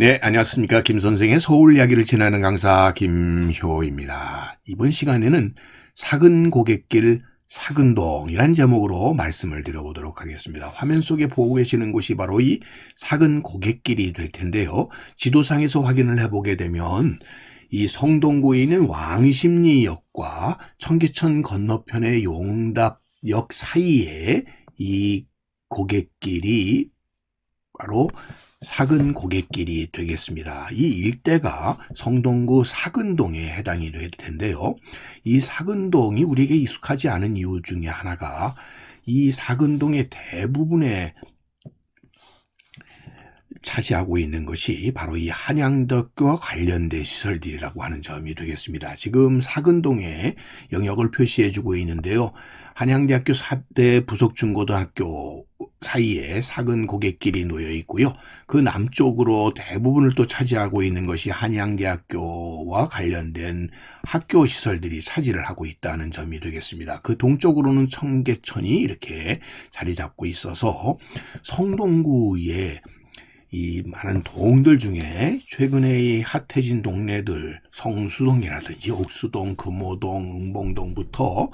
네, 안녕하십니까. 김 선생의 서울 이야기를 지나는 강사 김효입니다. 이번 시간에는 사근 고객길 사근동이란 제목으로 말씀을 드려보도록 하겠습니다. 화면 속에 보고 계시는 곳이 바로 이 사근 고객길이 될 텐데요. 지도상에서 확인을 해보게 되면 이 성동구에 있는 왕십리역과 청계천 건너편의 용답역 사이에 이 고객길이 바로 사근 고객길이 되겠습니다. 이 일대가 성동구 사근동에 해당이 될 텐데요. 이 사근동이 우리에게 익숙하지 않은 이유 중에 하나가 이 사근동의 대부분의 차지하고 있는 것이 바로 이 한양덕과 관련된 시설들이라고 하는 점이 되겠습니다. 지금 사근동에 영역을 표시해주고 있는데요. 한양대학교 4대 부속중고등학교 사이에 삭은 고갯길이 놓여 있고요. 그 남쪽으로 대부분을 또 차지하고 있는 것이 한양대학교와 관련된 학교 시설들이 차지를 하고 있다는 점이 되겠습니다. 그 동쪽으로는 청계천이 이렇게 자리 잡고 있어서 성동구의 이 많은 동들 중에 최근에 이 핫해진 동네들 성수동이라든지 옥수동, 금호동, 응봉동부터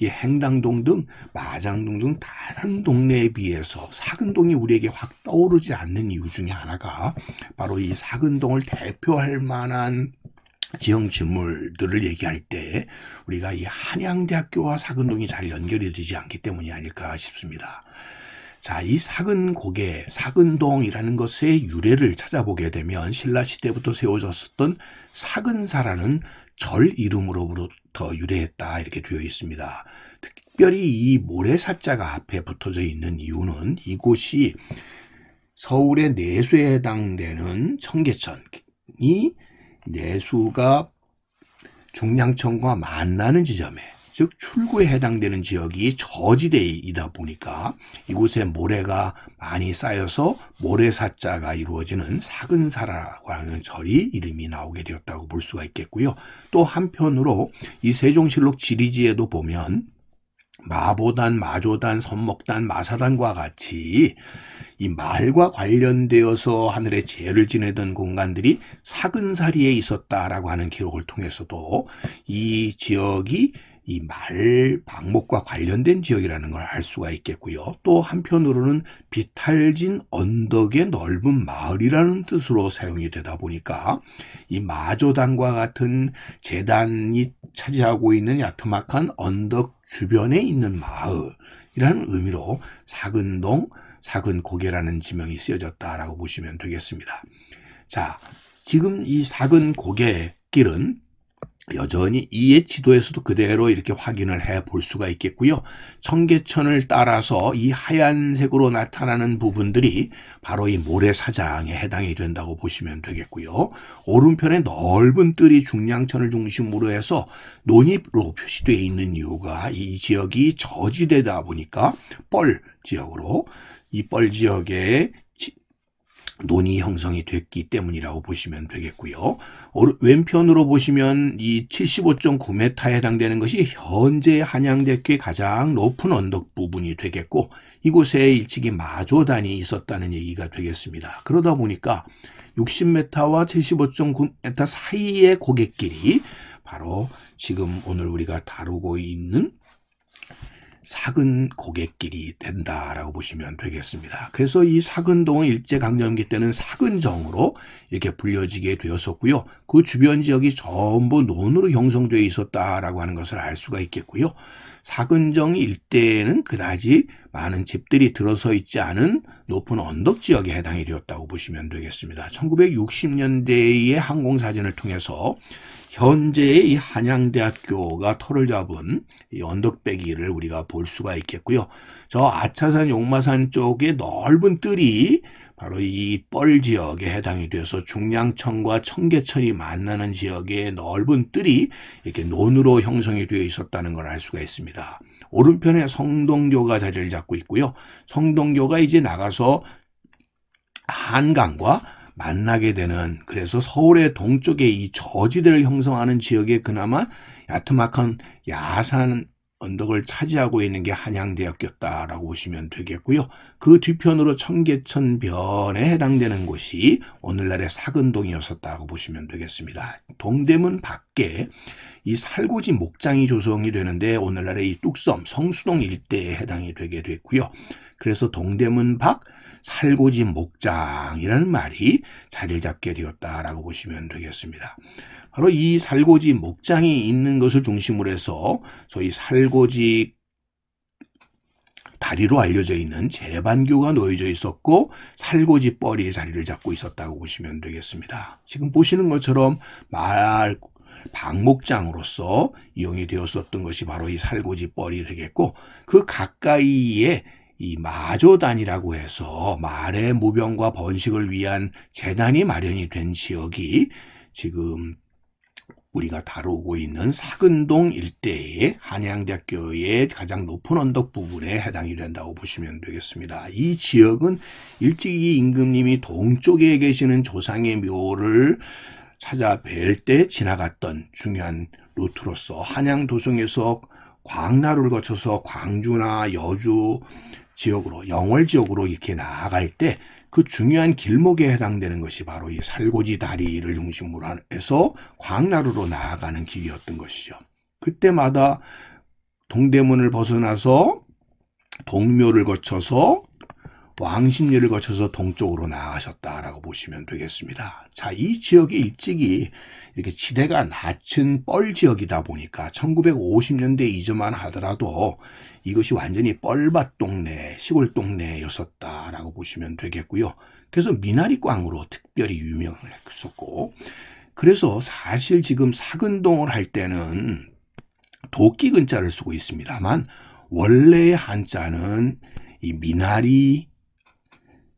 이 행당동 등 마장동 등 다른 동네에 비해서 사근 동이 우리에게 확 떠오르지 않는 이유 중에 하나가 바로 이사근 동을 대표할 만한 지형 지물들을 얘기할 때 우리가 이 한양대학교와 사근동이 잘 연결이 되지 않기 때문이 아닐까 싶습니다. 자, 이 사근 고개, 사근동이라는 것의 유래를 찾아보게 되면 신라 시대부터 세워졌었던 사근사라는 절 이름으로부터 유래했다 이렇게 되어 있습니다. 특별히 이 모래사자가 앞에 붙어져 있는 이유는 이곳이 서울의 내수에 해당되는 청계천이 내수가 중량천과 만나는 지점에 즉 출구에 해당되는 지역이 저지대이다 보니까 이곳에 모래가 많이 쌓여서 모래사자가 이루어지는 사근사라고 하는 절이 이름이 나오게 되었다고 볼 수가 있겠고요. 또 한편으로 이 세종실록 지리지에도 보면 마보단, 마조단, 선목단, 마사단과 같이 이 말과 관련되어서 하늘에 죄를 지내던 공간들이 사근사리에 있었다라고 하는 기록을 통해서도 이 지역이 이말 방목과 관련된 지역이라는 걸 알 수가 있겠고요. 또 한편으로는 비탈진 언덕의 넓은 마을이라는 뜻으로 사용이 되다 보니까 이 마조단과 같은 재단이 차지하고 있는 야트막한 언덕 주변에 있는 마을이라는 의미로 사근동, 사근고개라는 지명이 쓰여졌다라고 보시면 되겠습니다. 자, 지금 이 사근고개 길은 여전히 이의 지도에서도 그대로 이렇게 확인을 해 볼 수가 있겠고요. 청계천을 따라서 이 하얀색으로 나타나는 부분들이 바로 이 모래사장에 해당이 된다고 보시면 되겠고요. 오른편에 넓은 뜰이 중량천을 중심으로 해서 논입으로 표시되어 있는 이유가 이 지역이 저지대다 보니까 뻘 지역으로 이 뻘 지역에 논의 형성이 됐기 때문이라고 보시면 되겠고요. 왼편으로 보시면 이 75.9m에 해당되는 것이 현재 한양대교의 가장 높은 언덕 부분이 되겠고 이곳에 일찍이 마조단이 있었다는 얘기가 되겠습니다. 그러다 보니까 60m와 75.9m 사이의 고객길이 바로 지금 오늘 우리가 다루고 있는 사근 고객길이 된다라고 보시면 되겠습니다. 그래서 이 사근동은 일제강점기 때는 사근정으로 이렇게 불려지게 되었었고요. 그 주변 지역이 전부 논으로 형성되어 있었다라고 하는 것을 알 수가 있겠고요. 사근정 일대에는 그다지 많은 집들이 들어서 있지 않은 높은 언덕 지역에 해당이 되었다고 보시면 되겠습니다. 1960년대의 항공사진을 통해서 현재의 이 한양대학교가 터를 잡은 이 언덕배기를 우리가 볼 수가 있겠고요. 저 아차산 용마산 쪽에 넓은 뜰이 바로 이 뻘 지역에 해당이 돼서 중량천과 청계천이 만나는 지역의 넓은 뜰이 이렇게 논으로 형성이 되어 있었다는 걸 알 수가 있습니다. 오른편에 성동교가 자리를 잡고 있고요. 성동교가 이제 나가서 한강과 만나게 되는 그래서 서울의 동쪽에 이 저지대를 형성하는 지역에 그나마 야트막한 야산 언덕을 차지하고 있는 게 한양대학교다라고 보시면 되겠고요. 그 뒤편으로 청계천변에 해당되는 곳이 오늘날의 사근동이었었다고 보시면 되겠습니다. 동대문 밖에 이 살고지 목장이 조성이 되는데 오늘날의 이 뚝섬 성수동 일대에 해당이 되게 됐고요. 그래서 동대문 밖 살고지 목장이라는 말이 자리를 잡게 되었다라고 보시면 되겠습니다. 바로 이 살고지 목장이 있는 것을 중심으로 해서 소위 살고지 다리로 알려져 있는 제반교가 놓여져 있었고 살고지 뻘이 자리를 잡고 있었다고 보시면 되겠습니다. 지금 보시는 것처럼 말 방목장으로서 이용이 되었었던 것이 바로 이 살고지 뻘이 되겠고 그 가까이에 이 마조단이라고 해서 말의 무병과 번식을 위한 재단이 마련이 된 지역이 지금 우리가 다루고 있는 사근동 일대의 한양대학교의 가장 높은 언덕 부분에 해당이 된다고 보시면 되겠습니다. 이 지역은 일찍이 임금님이 동쪽에 계시는 조상의 묘를 찾아뵐 때 지나갔던 중요한 루트로서 한양도성에서 광나루를 거쳐서 광주나 여주 지역으로 영월 지역으로 이렇게 나아갈 때그 중요한 길목에 해당되는 것이 바로 이 살고지 다리를 중심으로 해서 광나루로 나아가는 길이었던 것이죠. 그때마다 동대문을 벗어나서 동묘를 거쳐서 왕십리를 거쳐서 동쪽으로 나아가셨다라고 보시면 되겠습니다. 자, 이 지역이 일찍이 이렇게 지대가 낮은 뻘 지역이다 보니까 1950년대 이전만 하더라도 이것이 완전히 뻘밭 동네, 시골 동네였었다라고 보시면 되겠고요. 그래서 미나리꽝으로 특별히 유명 했었고 그래서 사실 지금 사근동을 할 때는 도끼 근자를 쓰고 있습니다만 원래의 한자는 이 미나리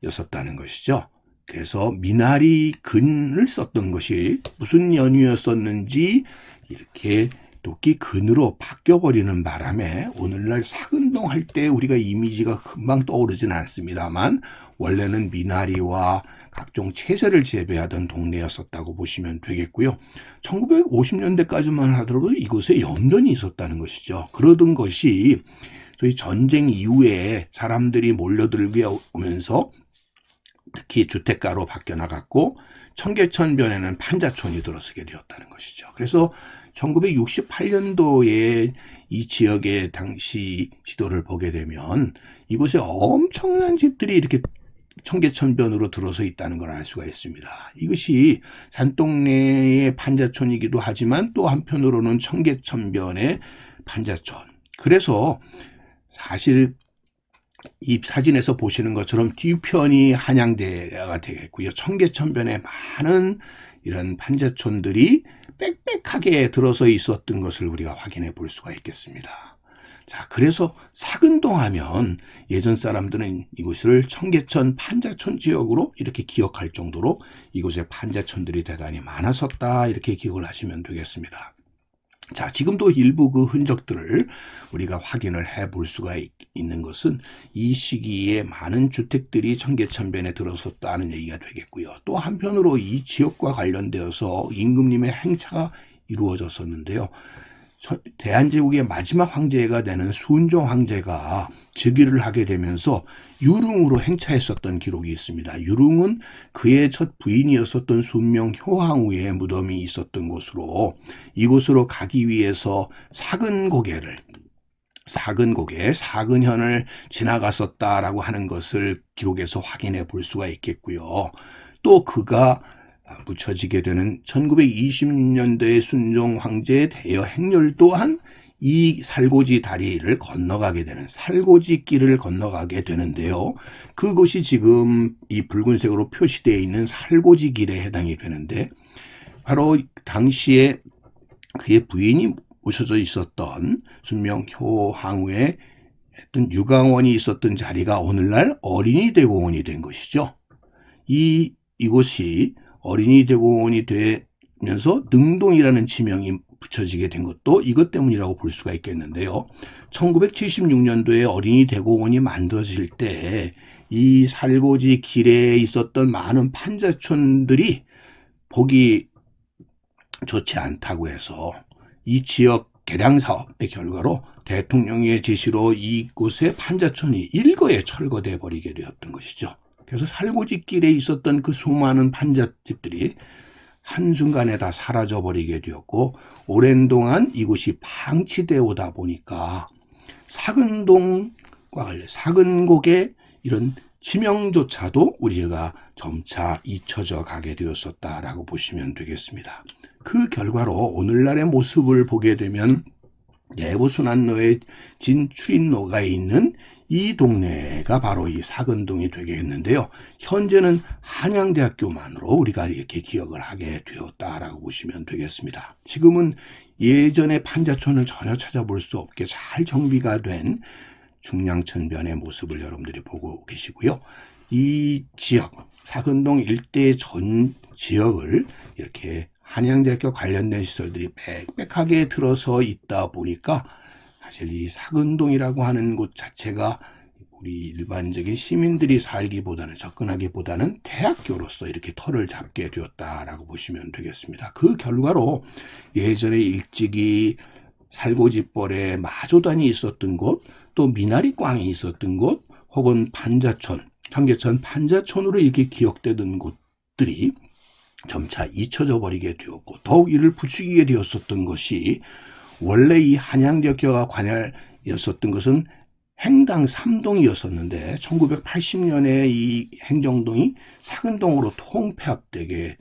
였었다는 것이죠. 그래서 미나리 근을 썼던 것이 무슨 연유였었는지 이렇게 도끼 근으로 바뀌어버리는 바람에 오늘날 사근동 할 때 우리가 이미지가 금방 떠오르진 않습니다만 원래는 미나리와 각종 채소를 재배하던 동네였었다고 보시면 되겠고요. 1950년대까지만 하더라도 이곳에 연전이 있었다는 것이죠. 그러던 것이 소위 전쟁 이후에 사람들이 몰려들게 오면서 특히 주택가로 바뀌어 나갔고 청계천변에는 판자촌이 들어서게 되었다는 것이죠. 그래서 1968년도에 이 지역의 당시 지도를 보게 되면 이곳에 엄청난 집들이 이렇게 청계천변으로 들어서 있다는 걸 알 수가 있습니다. 이것이 산동네의 판자촌이기도 하지만 또 한편으로는 청계천변의 판자촌. 그래서 사실 이 사진에서 보시는 것처럼 뒤편이 한양대가 되겠고요. 청계천변에 많은 이런 판자촌들이 빽빽하게 들어서 있었던 것을 우리가 확인해 볼 수가 있겠습니다. 자, 그래서 사근동 하면 예전 사람들은 이곳을 청계천 판자촌 지역으로 이렇게 기억할 정도로 이곳에 판자촌들이 대단히 많았었다 이렇게 기억을 하시면 되겠습니다. 자, 지금도 일부 그 흔적들을 우리가 확인을 해 볼 수가 있, 는 것은 이 시기에 많은 주택들이 청계천변에 들어섰다는 얘기가 되겠고요. 또 한편으로 이 지역과 관련되어서 임금님의 행차가 이루어졌었는데요. 대한제국의 마지막 황제가 되는 순종 황제가 즉위를 하게 되면서 유릉으로 행차했었던 기록이 있습니다. 유릉은 그의 첫 부인이었었던 순명 효황후의 무덤이 있었던 곳으로 이곳으로 가기 위해서 사근 고개를 사근 고개, 사근현을 지나갔었다라고 하는 것을 기록에서 확인해 볼 수가 있겠고요. 또 그가 아, 묻혀지게 되는 1920년대의 순종 황제의 대여 행렬 또한 이 살고지 다리를 건너가게 되는 살고지 길을 건너가게 되는데요. 그것이 지금 이 붉은색으로 표시되어 있는 살고지 길에 해당이 되는데 바로 당시에 그의 부인이 모셔져 있었던 순명 효항우의 했던 유강원이 있었던 자리가 오늘날 어린이 대공원이 된 것이죠. 이 이곳이 어린이 대공원이 되면서 능동이라는 지명이 붙여지게 된 것도 이것 때문이라고 볼 수가 있겠는데요. 1976년도에 어린이 대공원이 만들어질 때 이 살고지 길에 있었던 많은 판자촌들이 보기 좋지 않다고 해서 이 지역 개량 사업의 결과로 대통령의 지시로 이곳의 판자촌이 일거에 철거돼 버리게 되었던 것이죠. 그래서 살고지길에 있었던 그 수많은 판잣집들이 한순간에 다 사라져버리게 되었고 오랜 동안 이곳이 방치되어 오다 보니까 사근동과 사근곡의 이런 지명조차도 우리가 점차 잊혀져 가게 되었었다라고 보시면 되겠습니다. 그 결과로 오늘날의 모습을 보게 되면 내부순환로에 진 출입로가 있는 이 동네가 바로 이 사근동이 되겠는데요. 현재는 한양대학교만으로 우리가 이렇게 기억을 하게 되었다라고 보시면 되겠습니다. 지금은 예전의 판자촌을 전혀 찾아볼 수 없게 잘 정비가 된 중량천변의 모습을 여러분들이 보고 계시고요. 이 지역, 사근동 일대 전 지역을 이렇게 한양대학교 관련된 시설들이 빽빽하게 들어서 있다 보니까 사실 이 사근동이라고 하는 곳 자체가 우리 일반적인 시민들이 살기보다는 접근하기보다는 대학교로서 이렇게 터를 잡게 되었다라고 보시면 되겠습니다. 그 결과로 예전에 일찍이 살고지벌에 마조단이 있었던 곳, 또 미나리꽝이 있었던 곳, 혹은 판자촌, 삼계천 판자촌으로 이렇게 기억되던 곳들이 점차 잊혀져 버리게 되었고 더욱 이를 부추기게 되었었던 것이 원래 이 한양대학교가 관할이었었던 것은 행당 3동이었었는데 1980년에 이 행정동이 사근동으로 통폐합되게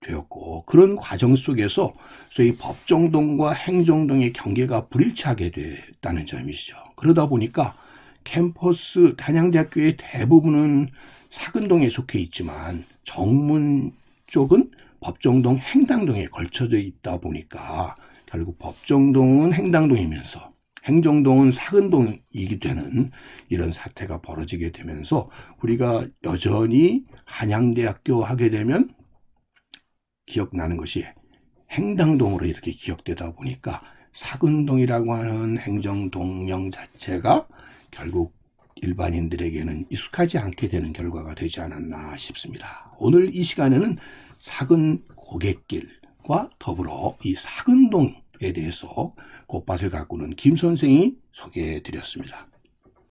되었고 그런 과정 속에서 소위 법정동과 행정동의 경계가 불일치하게 됐다는 점이시죠. 그러다 보니까 캠퍼스 단양대학교의 대부분은 사근동에 속해 있지만 정문 쪽은 법정동 행당동에 걸쳐져 있다 보니까 결국 법정동은 행당동이면서 행정동은 사근동이기 되는 이런 사태가 벌어지게 되면서 우리가 여전히 한양대학교 하게 되면 기억나는 것이 행당동으로 이렇게 기억되다 보니까 사근동이라고 하는 행정동령 자체가 결국 일반인들에게는 익숙하지 않게 되는 결과가 되지 않았나 싶습니다. 오늘 이 시간에는 사근 고객길과 더불어 이 사근동에 대해서 꽃밭을 가꾸는 김 선생이 소개해 드렸습니다.